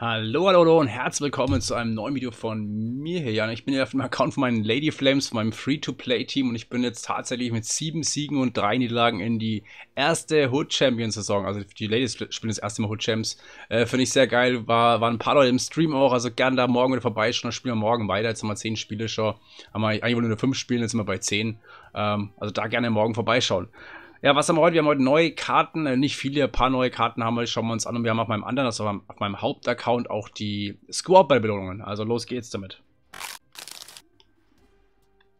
Hallo, hallo, hallo und herzlich willkommen zu einem neuen Video von mir hier, Jan. Ich bin ja auf dem Account von meinen Lady Flames, von meinem Free-to-Play-Team und ich bin jetzt tatsächlich mit sieben Siegen und drei Niederlagen in die erste hood champions saison Also die Ladies spielen das erste Mal Hood-Champs. Äh, Finde ich sehr geil. War, waren ein paar Leute im Stream auch, also gerne da morgen wieder vorbeischauen. Dann spielen wir morgen weiter. Jetzt haben wir zehn Spiele schon. Haben wir eigentlich nur fünf Spiele, jetzt sind wir bei zehn. Ähm, also da gerne morgen vorbeischauen. Ja, was haben wir heute? Wir haben heute neue Karten, äh, nicht viele, ein paar neue Karten haben wir, schauen wir uns an. Und wir haben auf meinem anderen, also auf meinem, Hauptaccount auch die Squad-Belohnungen. Also los geht's damit.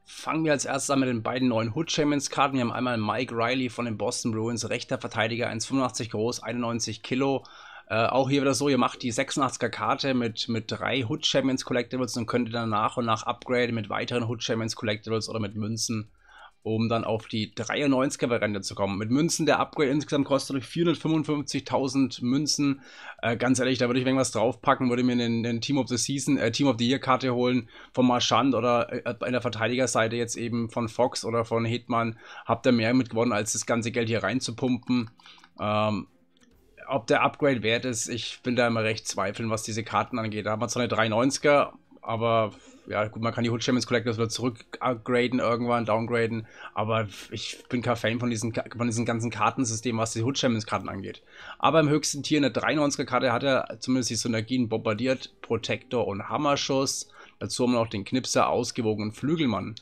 Fangen wir als erstes an mit den beiden neuen Hood Champions Karten. Wir haben einmal Mike Riley von den Boston Bruins, rechter Verteidiger, 1,85 groß, 91 Kilo. Äh, auch hier wieder so, ihr macht die 86er Karte mit, mit drei Hood Champions Collectibles und könnt ihr dann nach und nach upgraden mit weiteren Hood Champions Collectibles oder mit Münzen um dann auf die 93er Variante zu kommen. Mit Münzen, der Upgrade insgesamt kostet 455.000 Münzen. Äh, ganz ehrlich, da würde ich irgendwas draufpacken, würde mir den, den Team of the Season, äh, Team of the Year Karte holen von Marchand oder äh, an der Verteidigerseite jetzt eben von Fox oder von Hitman. Habt ihr mehr mitgewonnen, als das ganze Geld hier reinzupumpen. Ähm, ob der Upgrade wert ist, ich bin da immer recht zweifeln, was diese Karten angeht. Da haben wir zwar eine 93er, aber ja, gut, man kann die Hood Champions Collectors wieder zurückgraden irgendwann, downgraden, aber ich bin kein Fan von diesem, von diesem ganzen Kartensystem, was die Hood Champions Karten angeht. Aber im höchsten Tier, eine 93er Karte, hat er zumindest die Synergien bombardiert, Protector und Hammerschuss. Dazu haben wir noch den Knipser, ausgewogenen Flügelmann.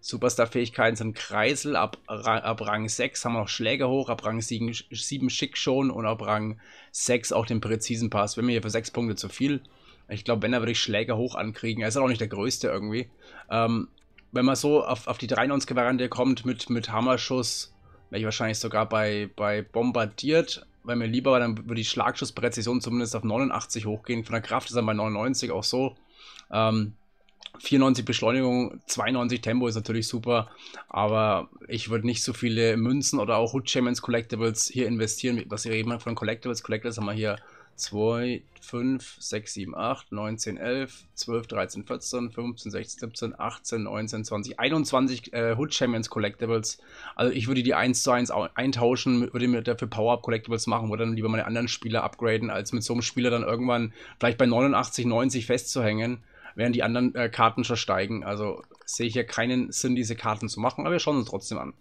Superstar-Fähigkeiten sind Kreisel, ab, ab Rang 6 haben wir noch Schläger hoch, ab Rang 7, 7 Schick schon und ab Rang 6 auch den präzisen Pass. Wenn wir hier für 6 Punkte zu viel. Ich glaube, wenn, er würde ich Schläger hoch ankriegen. Er ist halt auch nicht der Größte irgendwie. Ähm, wenn man so auf, auf die 93-Variante kommt mit, mit Hammerschuss, wäre ich wahrscheinlich sogar bei, bei bombardiert. Weil mir lieber, weil dann würde die Schlagschusspräzision zumindest auf 89 hochgehen. Von der Kraft ist er bei 99 auch so. Ähm, 94 Beschleunigung, 92 Tempo ist natürlich super, aber ich würde nicht so viele Münzen oder auch Hood Champions Collectibles hier investieren. Was ihr eben von Collectibles, Collectibles haben wir hier 2, 5, 6, 7, 8, 9, 10, 11, 12, 13, 14, 15, 16, 17, 18, 19, 20, 21 äh, Hood Champions Collectibles. Also ich würde die 1 zu 1 eintauschen, würde mir dafür Power-Up Collectibles machen, würde dann lieber meine anderen Spieler upgraden, als mit so einem Spieler dann irgendwann vielleicht bei 89, 90 festzuhängen, während die anderen äh, Karten schon steigen. Also sehe ich ja keinen Sinn, diese Karten zu machen, aber wir schauen uns trotzdem an.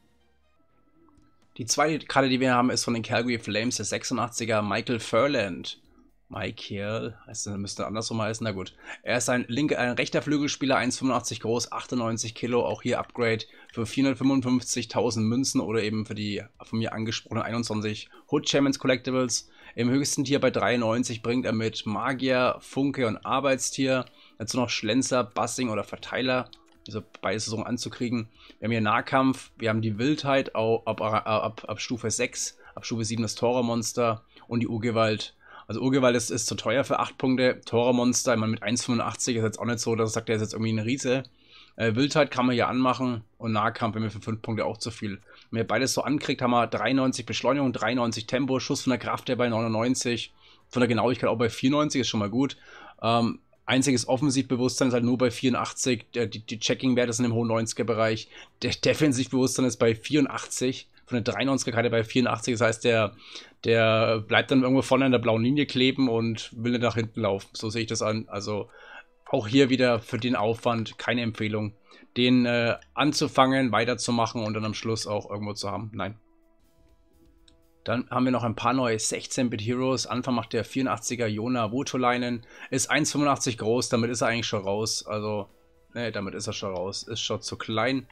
Die zweite Karte, die wir haben, ist von den Calgary Flames, der 86er Michael Furland. Michael, heißt, müsste andersrum heißen, na gut. Er ist ein, linke, ein rechter Flügelspieler, 1,85 groß, 98 Kilo, auch hier Upgrade für 455.000 Münzen oder eben für die von mir angesprochenen 21 Hood Champions Collectibles. Im höchsten Tier bei 93 bringt er mit Magier, Funke und Arbeitstier, dazu noch Schlenzer, Bassing oder Verteiler, diese beide Saison anzukriegen. Wir haben hier Nahkampf, wir haben die Wildheit ab, ab, äh, ab, ab Stufe 6, ab Stufe 7 das tora monster und die Urgewalt also Urgewalt ist, ist zu teuer für 8 Punkte. Tore-Monster, ich meine, mit 1,85 ist jetzt auch nicht so, dass er sagt, der ist jetzt irgendwie ein Riese. Äh, Wildheit kann man hier anmachen und Nahkampf wäre mir für 5 Punkte auch zu viel. Wenn man beides so ankriegt, haben wir 93 Beschleunigung, 93 Tempo, Schuss von der Kraft der bei 99, von der Genauigkeit auch bei 94 ist schon mal gut. Ähm, einziges Offensivbewusstsein ist halt nur bei 84, die, die Checking-Werte sind im hohen 90er-Bereich, der Defensivbewusstsein ist bei 84 von der 93er Karte bei 84. Das heißt, der, der bleibt dann irgendwo vorne an der blauen Linie kleben und will dann nach hinten laufen. So sehe ich das an. Also auch hier wieder für den Aufwand keine Empfehlung. Den äh, anzufangen, weiterzumachen und dann am Schluss auch irgendwo zu haben. Nein. Dann haben wir noch ein paar neue 16-Bit Heroes. Anfang macht der 84er Jona Wutolainen. Ist 1,85 groß, damit ist er eigentlich schon raus. Also, ne, damit ist er schon raus. Ist schon zu klein.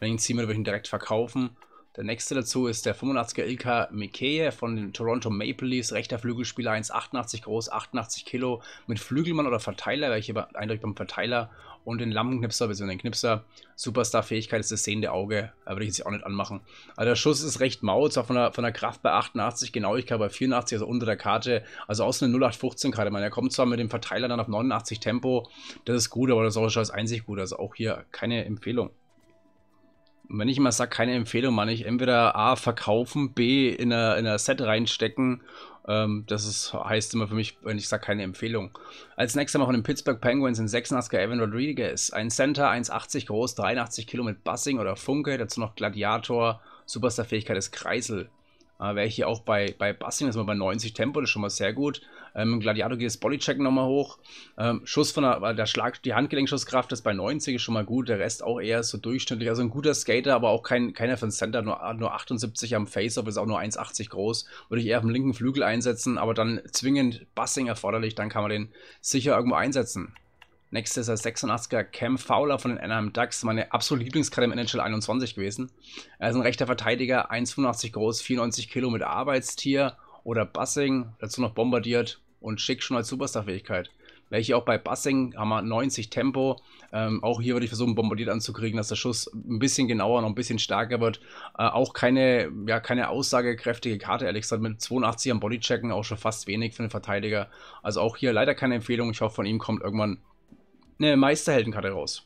Wenn ich ihn ziehe, würde ich ihn direkt verkaufen. Der nächste dazu ist der 85er Ilka Mikeye von den Toronto Maple Leafs, rechter Flügelspieler, 1,88 groß, 88 Kilo, mit Flügelmann oder Verteiler, welche eindeutig beim Verteiler und den Lammenknipser bzw. den Knipser. Superstar-Fähigkeit ist das sehende Auge, da würde ich jetzt auch nicht anmachen. Also der Schuss ist recht mau, zwar von der, von der Kraft bei 88, Genauigkeit bei 84, also unter der Karte, also aus einer 0815 Karte. Man, er kommt zwar mit dem Verteiler dann auf 89 Tempo, das ist gut, aber das ist auch schon das einzig gut, also auch hier keine Empfehlung wenn ich immer sage, keine Empfehlung, meine ich entweder A verkaufen, B in einer in a Set reinstecken. Ähm, das ist, heißt immer für mich, wenn ich sage, keine Empfehlung. Als nächster mal von den Pittsburgh Penguins in 86er Evan Rodriguez. Ein Center, 1,80 groß, 83 Kilo mit Bussing oder Funke, dazu noch Gladiator, superster Fähigkeit ist Kreisel. Äh, Wäre ich hier auch bei, bei Bussing, das ist mal bei 90 Tempo, das ist schon mal sehr gut. Ähm, Gladiator geht das Bodycheck nochmal hoch. Ähm, Schuss von der, der Schlag, die Handgelenkschusskraft ist bei 90 ist schon mal gut. Der Rest auch eher so durchschnittlich. Also ein guter Skater, aber auch kein, keiner von Center. Nur, nur 78 am Face-Off ist auch nur 1,80 groß. Würde ich eher auf dem linken Flügel einsetzen, aber dann zwingend Bussing erforderlich. Dann kann man den sicher irgendwo einsetzen. Nächstes ist der 86er Cam Fowler von den Anaheim Ducks, meine absolute Lieblingskarte im NHL 21 gewesen. Er ist ein rechter Verteidiger, 1,85 groß, 94 Kilo mit Arbeitstier oder Bussing dazu noch bombardiert und Schick schon als Superstar-Fähigkeit. Welche auch bei Bussing haben wir 90 Tempo. Ähm, auch hier würde ich versuchen, bombardiert anzukriegen, dass der Schuss ein bisschen genauer, noch ein bisschen stärker wird. Äh, auch keine, ja, keine aussagekräftige Karte, ehrlich gesagt, mit 82 am Bodychecken auch schon fast wenig für den Verteidiger. Also auch hier leider keine Empfehlung. Ich hoffe, von ihm kommt irgendwann eine Meisterheldenkarte raus.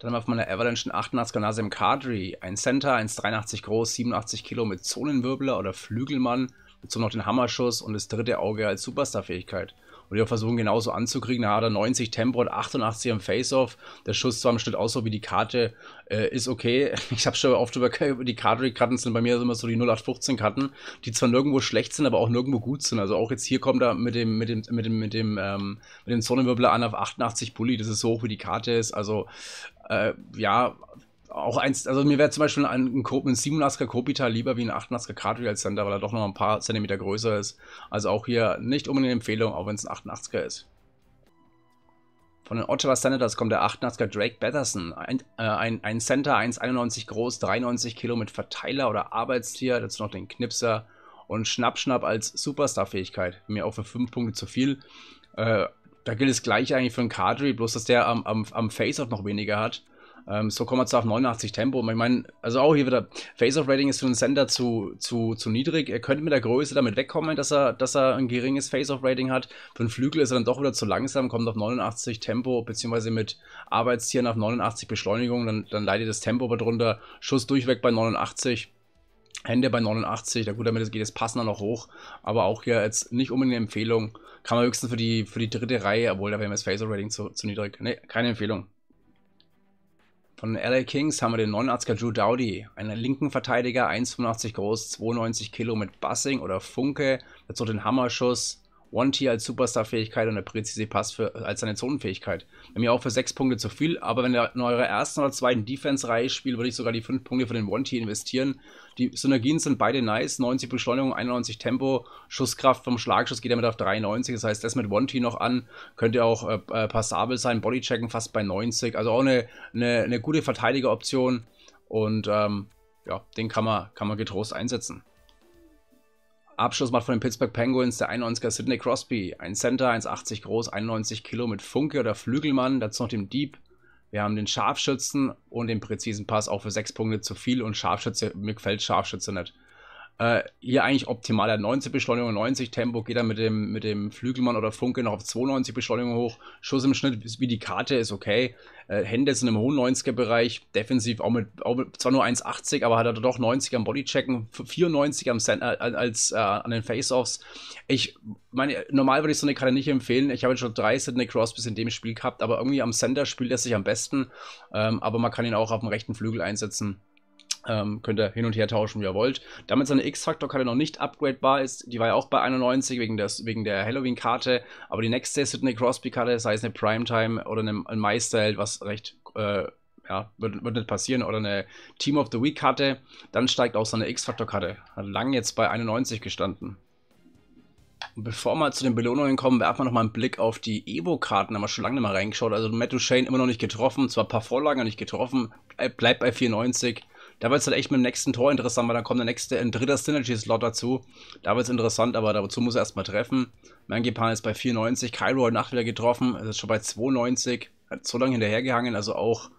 Dann haben wir auf meiner Avalanche einen 88 Gymnasium Kadri, ein Center, 1,83 groß, 87 Kilo mit Zonenwirbler oder Flügelmann. Dazu noch den Hammerschuss und das dritte Auge als Superstar-Fähigkeit. Und die auch versuchen genauso anzukriegen. Da hat er 90 Tempo und 88 am Face-Off. Der Schuss zwar im Schnitt aus, so wie die Karte äh, ist okay. Ich habe schon oft über, die Karte, die Karten sind bei mir immer so die 0815-Karten, die zwar nirgendwo schlecht sind, aber auch nirgendwo gut sind. Also auch jetzt hier kommt er mit dem, mit dem, mit dem, mit dem, ähm, mit dem Sonnenwirbler an auf 88 Pulli, Das ist so hoch, wie die Karte ist. Also äh, ja, auch eins, also mir wäre zum Beispiel ein, ein, ein 87er Kopita lieber wie ein 8 er Cartridge als Center, weil er doch noch ein paar Zentimeter größer ist. Also auch hier nicht unbedingt eine Empfehlung, auch wenn es ein 88er ist. Von den Ottawa Senators kommt der 8 er Drake Batterson, ein, äh, ein, ein Center 1,91 groß, 93 Kilo mit Verteiler oder Arbeitstier, dazu noch den Knipser und Schnappschnapp als Superstar-Fähigkeit. Mir auch für 5 Punkte zu viel. Äh, da gilt es gleich eigentlich für einen Kadri, bloß dass der am, am, am Face-Off noch weniger hat ähm, so kommen wir zu auf 89 Tempo. Ich meine, also auch hier wieder, Face-Off-Rating ist für den Sender zu, zu, zu niedrig. Er könnte mit der Größe damit wegkommen, dass er, dass er ein geringes Face-Off-Rating hat. Für den Flügel ist er dann doch wieder zu langsam, kommt auf 89 Tempo, beziehungsweise mit Arbeitstieren auf 89 Beschleunigung, dann, dann leidet das Tempo aber drunter. Schuss durchweg bei 89. Hände bei 89, na gut, damit geht es passender noch hoch, aber auch hier jetzt nicht unbedingt eine Empfehlung. Kann man höchstens für die, für die dritte Reihe, obwohl da wäre mir das Phaser Rating zu, zu niedrig. Ne, keine Empfehlung. Von LA Kings haben wir den 89er Drew Dowdy, einen linken Verteidiger, 1,85 groß, 92 Kilo mit Bussing oder Funke, dazu den Hammerschuss, One-Tier als Superstar-Fähigkeit und der präzise Pass für, als seine Zonenfähigkeit. Bei mir auch für sechs Punkte zu viel, aber wenn ihr in eurer ersten oder zweiten Defense-Reihe spielt, würde ich sogar die fünf Punkte für den One-Tier investieren. Die Synergien sind beide nice, 90 Beschleunigung, 91 Tempo, Schusskraft vom Schlagschuss geht damit auf 93, das heißt, das mit One-Tier noch an, könnt ihr auch äh, äh, passabel sein, Bodychecken fast bei 90, also auch eine, eine, eine gute Verteidigeroption und ähm, ja, den kann man, kann man getrost einsetzen. Abschluss macht von den Pittsburgh Penguins der 91er Sidney Crosby. Ein Center, 1,80 groß, 91 Kilo mit Funke oder Flügelmann, dazu noch dem Dieb. Wir haben den Scharfschützen und den präzisen Pass auch für sechs Punkte zu viel und Scharfschütze, mir gefällt Scharfschütze nicht äh, hier eigentlich optimal. Er hat 90 Beschleunigung, 90 Tempo, geht er mit dem, mit dem Flügelmann oder Funke noch auf 92 Beschleunigung hoch. Schuss im Schnitt wie die Karte ist okay. Äh, Hände sind im hohen 90er Bereich, defensiv auch mit, auch mit zwar nur 1,80, aber hat er doch 90 am Bodychecken, 94 am Center, äh, als, äh, an den Faceoffs. Ich meine, normal würde ich so eine Karte nicht empfehlen. Ich habe jetzt schon drei Sidney Crosbys in dem Spiel gehabt, aber irgendwie am Center spielt er sich am besten. Ähm, aber man kann ihn auch auf dem rechten Flügel einsetzen. Ähm, könnt ihr hin und her tauschen, wie ihr wollt. Damit seine x faktor karte noch nicht upgradebar ist, die war ja auch bei 91 wegen, des, wegen der Halloween-Karte, aber die nächste ist eine Crosby-Karte, sei es eine Primetime oder eine, ein Meisterheld, was recht, äh, ja, wird, wird nicht passieren, oder eine Team of the Week-Karte, dann steigt auch seine x faktor karte Hat lang jetzt bei 91 gestanden. Und bevor wir zu den Belohnungen kommen, werfen wir nochmal einen Blick auf die Evo-Karten. Da haben wir schon lange nicht mal reingeschaut. Also Matt Duchesne immer noch nicht getroffen, zwar ein paar Vorlagen nicht getroffen, bleibt bei 94. Da wird es halt echt mit dem nächsten Tor interessant, weil dann kommt der nächste, ein dritter Synergy-Slot dazu. Da wird es interessant, aber dazu muss er erstmal treffen. Mangipan ist bei 94, Cairo hat Nacht wieder getroffen, ist schon bei 92, hat so lange hinterhergehangen, also auch,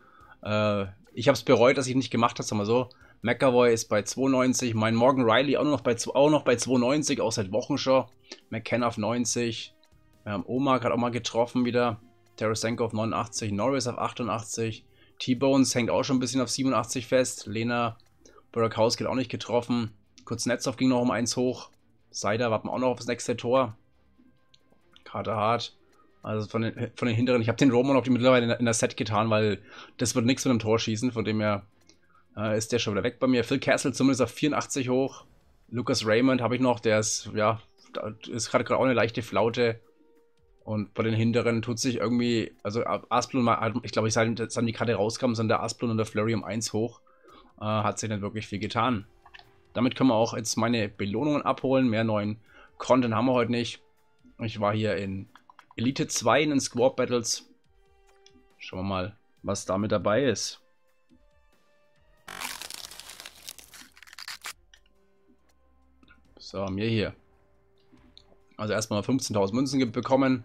äh, ich habe es bereut, dass ich nicht gemacht habe, sagen wir so. McAvoy ist bei 92, mein Morgan Riley auch noch bei, auch noch bei 92, auch seit Wochen schon. McKenna auf 90, wir haben Omar gerade auch mal getroffen wieder. Tarasenko auf 89, Norris auf 88, T-Bones hängt auch schon ein bisschen auf 87 fest. Lena Burakhaus geht auch nicht getroffen. Kurz Netzhoff ging noch um 1 hoch. Seider warten auch noch aufs nächste Tor. Carter Hart. Also von den, von den hinteren. Ich habe den Roman auf die mittlerweile in der, Set getan, weil das wird nichts mit einem Tor schießen. Von dem her äh, ist der schon wieder weg bei mir. Phil Castle zumindest auf 84 hoch. Lucas Raymond habe ich noch. Der ist, ja, ist gerade auch eine leichte Flaute. Und bei den hinteren tut sich irgendwie, also Asplund, ich glaube, ich seit die Karte rauskam, sind der Asplund und der Flurry um 1 hoch, äh, hat sich dann wirklich viel getan. Damit können wir auch jetzt meine Belohnungen abholen. Mehr neuen Content haben wir heute nicht. Ich war hier in Elite 2 in den Squad Battles. Schauen wir mal, was damit dabei ist. So, mir hier. Also erstmal 15.000 Münzen bekommen.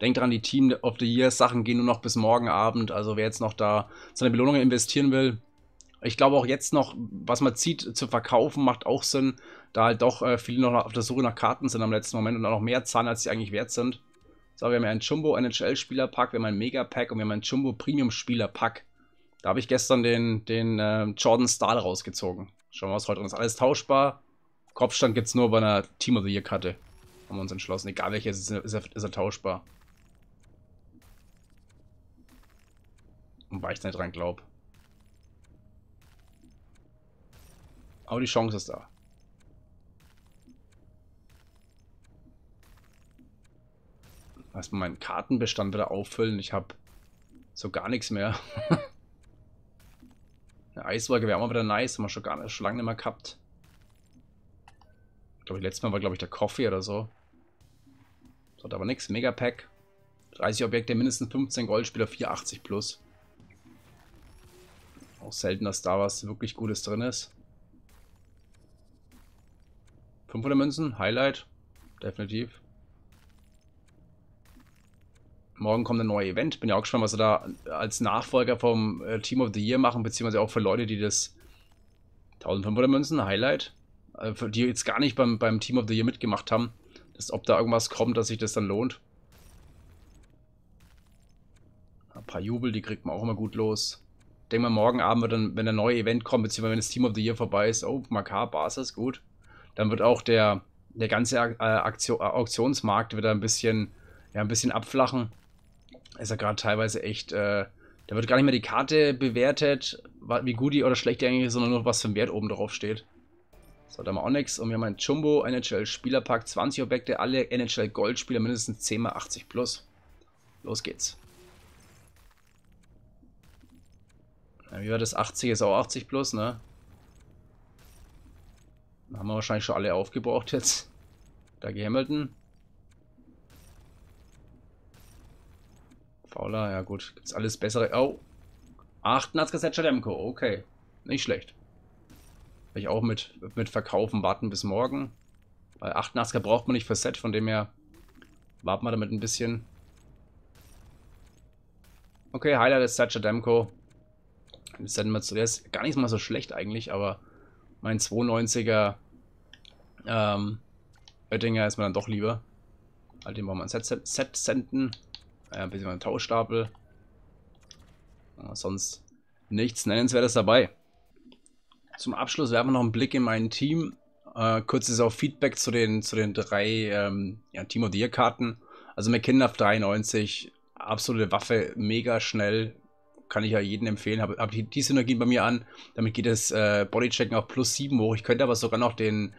Denkt dran, die Team of the Year Sachen gehen nur noch bis morgen Abend. Also wer jetzt noch da seine Belohnung investieren will, ich glaube auch jetzt noch, was man zieht, zu verkaufen, macht auch Sinn, da halt doch äh, viele noch auf der Suche nach Karten sind am letzten Moment und auch noch mehr zahlen, als sie eigentlich wert sind. So, wir haben ja einen Jumbo NHL-Spieler-Pack, wir haben einen Mega-Pack und wir haben einen Jumbo Premium-Spieler-Pack. Da habe ich gestern den, den äh, Jordan Stahl rausgezogen. Schauen wir mal, was heute drin ist. Alles tauschbar. Kopfstand gibt es nur bei einer Team of the Year-Karte. Haben wir uns entschlossen. Egal welche, ist, ist, ist, ist er tauschbar. Weil ich nicht dran glaube. Aber die Chance ist da. Lass mal meinen Kartenbestand wieder auffüllen. Ich habe so gar nichts mehr. Eine Eiswolke wäre auch mal wieder nice. Haben wir schon, gar, schon lange nicht mehr gehabt. Ich glaube, letztes Mal war, glaube ich, der Coffee oder so. So, da war nichts. Megapack. 30 Objekte, mindestens 15 Goldspieler, 84 plus auch selten, dass da was wirklich Gutes drin ist. 500 Münzen, Highlight, definitiv. Morgen kommt ein neues Event. Bin ja auch gespannt, was sie da als Nachfolger vom äh, Team of the Year machen, beziehungsweise auch für Leute, die das 1500 Münzen, Highlight, also die jetzt gar nicht beim, beim Team of the Year mitgemacht haben, dass, ob da irgendwas kommt, dass sich das dann lohnt. Ein paar Jubel, die kriegt man auch immer gut los. Denken wir morgen Abend wird dann, wenn ein neues Event kommt, beziehungsweise wenn das Team of the Year vorbei ist, oh, Makar, Basis, gut, dann wird auch der, der ganze Aktion, Auktionsmarkt wieder ein bisschen, ja, ein bisschen abflachen. Ist ja gerade teilweise echt, äh, da wird gar nicht mehr die Karte bewertet, wie gut die oder schlecht die eigentlich ist, sondern nur was für ein Wert oben drauf steht. So, da haben wir auch nichts. Und wir haben einen Jumbo NHL Spielerpack, 20 Objekte, alle NHL Goldspieler mindestens 10 x 80 Los geht's. Wie war das? 80 ist auch 80 plus, ne? Dann Haben wir wahrscheinlich schon alle aufgebraucht jetzt. Dougie Hamilton. Fauler, ja gut. Gibt's alles bessere. Oh. Achten hat's gesetzt, Demko. Okay. Nicht schlecht. Will ich auch mit, mit verkaufen, warten bis morgen. Weil 88er braucht man nicht für Set, von dem her warten wir damit ein bisschen. Okay, Highlight ist Thatcher Demko ist dann mal zuerst gar nicht mal so schlecht eigentlich, aber mein 92er ähm, Oettinger ist mir dann doch lieber. Halt den wollen wir ein Set, Set, senden. Äh, ein bisschen einen Tauschstapel. Aber sonst nichts Nennenswertes dabei. Zum Abschluss werfen wir noch einen Blick in mein Team. Äh, kurzes auch Feedback zu den, zu den drei ähm, ja, Team of the Year Karten. Also McKinnon auf 93, absolute Waffe, mega schnell, kann ich ja jedem empfehlen. Habe hab die, die Synergien bei mir an. Damit geht das äh, Bodychecken auf plus 7 hoch. Ich könnte aber sogar noch den,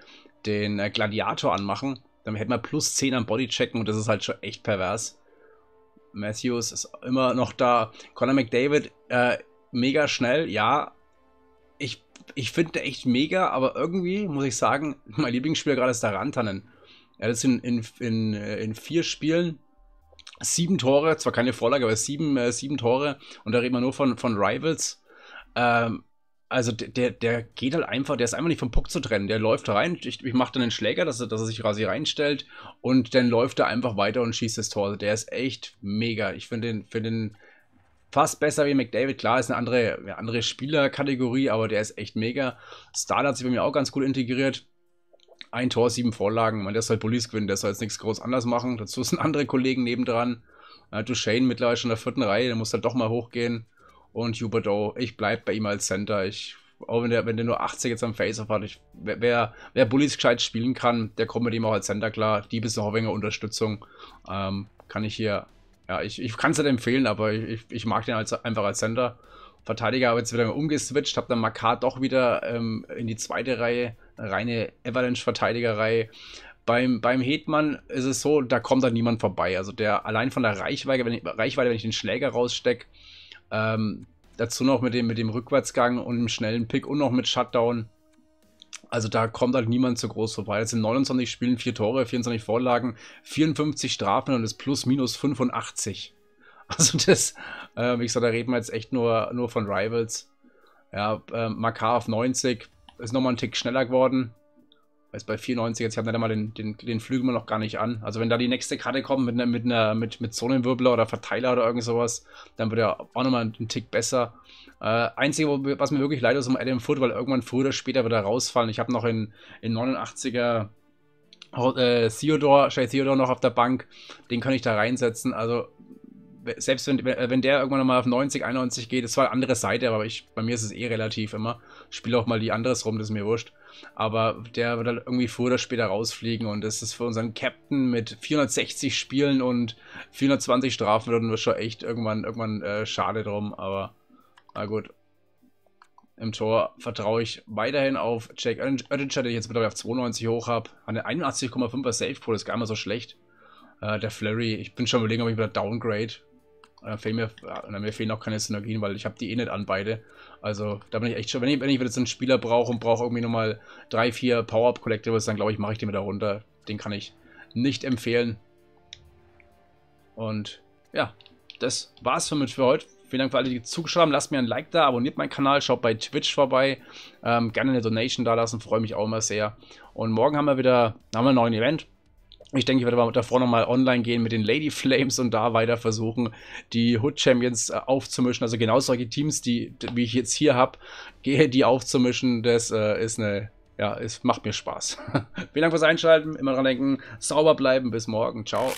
den äh, Gladiator anmachen. Damit hätten wir plus 10 am Bodychecken und das ist halt schon echt pervers. Matthews ist immer noch da. Conor McDavid, äh, mega schnell, ja. Ich, ich finde echt mega, aber irgendwie muss ich sagen, mein Lieblingsspieler gerade ist der Rantanen. Er hat jetzt in, in, in, äh, in vier Spielen sieben Tore, zwar keine Vorlage, aber sieben, äh, sieben Tore und da reden wir nur von, von Rivals. Ähm, also der, der geht halt einfach, der ist einfach nicht vom Puck zu trennen. Der läuft rein, ich, ich mache dann den Schläger, dass er, dass er sich quasi reinstellt und dann läuft er einfach weiter und schießt das Tor. Also der ist echt mega. Ich finde den, find den fast besser wie McDavid. Klar, ist eine andere, andere Spielerkategorie, aber der ist echt mega. Starl hat sich bei mir auch ganz gut integriert. Ein Tor, sieben Vorlagen. Man, der ist halt Police gewinnen, der soll jetzt nichts groß anders machen. Dazu sind andere Kollegen nebendran. Äh, Duchesne mittlerweile schon in der vierten Reihe, der muss dann doch mal hochgehen. Und Huberto, ich bleib bei ihm als Center. Ich, auch wenn der, wenn der nur 80 jetzt am Face-Off hat, ich, wer, wer Bullies gescheit spielen kann, der kommt mit ihm auch als Center klar. Die bisschen Horwinger Unterstützung ähm, kann ich hier, ja, ich, ich kann es nicht empfehlen, aber ich, ich, mag den als, einfach als Center. Verteidiger habe jetzt wieder umgeswitcht, habe dann Makar doch wieder ähm, in die zweite Reihe reine Avalanche-Verteidigerei. Beim, beim Hetman ist es so, da kommt dann niemand vorbei. Also der allein von der Reichweite, wenn ich, Reichweite, wenn ich den Schläger rausstecke, ähm, dazu noch mit dem, mit dem Rückwärtsgang und dem schnellen Pick und noch mit Shutdown. Also da kommt halt niemand so groß vorbei. Das sind 29 Spielen, 4 Tore, 24 Vorlagen, 54 Strafen und das plus minus 85. Also das, äh, wie gesagt, da reden wir jetzt echt nur, nur von Rivals. Ja, äh, Makar auf 90, ist nochmal ein Tick schneller geworden. Ist bei 94, jetzt haben wir da mal den, den, den Flügel mal noch gar nicht an. Also wenn da die nächste Karte kommt mit, ne, mit, einer, mit, mit Zonenwirbler oder Verteiler oder irgend sowas, dann wird er auch nochmal einen Tick besser. Äh, Einzige, was mir wirklich leid ist um Adam Foot, weil irgendwann früher oder später wird er rausfallen. Ich habe noch in, in 89er äh, Theodore, Shay Theodore noch auf der Bank. Den kann ich da reinsetzen. Also selbst wenn, wenn der irgendwann nochmal auf 90, 91 geht, das war eine andere Seite, aber ich, bei mir ist es eh relativ immer spiele auch mal die anderes rum, das ist mir wurscht. Aber der wird dann halt irgendwie früher oder später rausfliegen und das ist für unseren Captain mit 460 Spielen und 420 Strafen würden wir schon echt irgendwann, irgendwann äh, schade drum, aber na gut. Im Tor vertraue ich weiterhin auf Jack Oettinger, den ich jetzt mittlerweile auf 92 hoch habe. Eine 81,5er Safe-Pool ist gar nicht mal so schlecht. Äh, der Flurry, ich bin schon überlegen, ob ich wieder downgrade. Und dann fehlen mir, dann mir fehlen auch keine Synergien, weil ich habe die eh nicht an beide. Also da bin ich echt schon, wenn ich, wenn ich jetzt einen Spieler brauche und brauche irgendwie nochmal drei, vier Power-Up-Collectibles, dann glaube ich, mache ich den wieder runter. Den kann ich nicht empfehlen. Und ja, das war's für mich für heute. Vielen Dank für alle, die zugeschaut haben. Lasst mir ein Like da, abonniert meinen Kanal, schaut bei Twitch vorbei. Ähm, gerne eine Donation da lassen, freue mich auch immer sehr. Und morgen haben wir wieder haben wir einen neuen Event. Ich denke, ich werde aber davor nochmal online gehen mit den Lady Flames und da weiter versuchen, die Hood Champions äh, aufzumischen. Also genau solche Teams, die, wie ich jetzt hier habe, gehe die aufzumischen. Das äh, ist eine, ja, es macht mir Spaß. Vielen Dank fürs Einschalten. Immer dran denken, sauber bleiben. Bis morgen. Ciao.